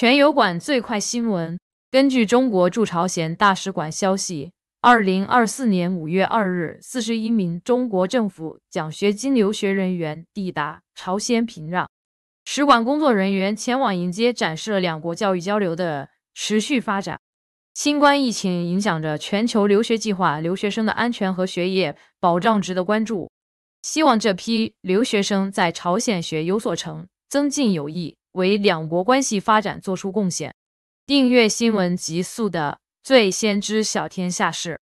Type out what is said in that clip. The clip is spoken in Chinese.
全油管最快新闻：根据中国驻朝鲜大使馆消息，二零二四年五月二日，四十一名中国政府奖学金留学人员抵达朝鲜平壤，使馆工作人员前往迎接，展示了两国教育交流的持续发展。新冠疫情影响着全球留学计划，留学生的安全和学业保障值得关注。希望这批留学生在朝鲜学有所成，增进友谊。为两国关系发展作出贡献。订阅《新闻极速》的最先知晓天下事。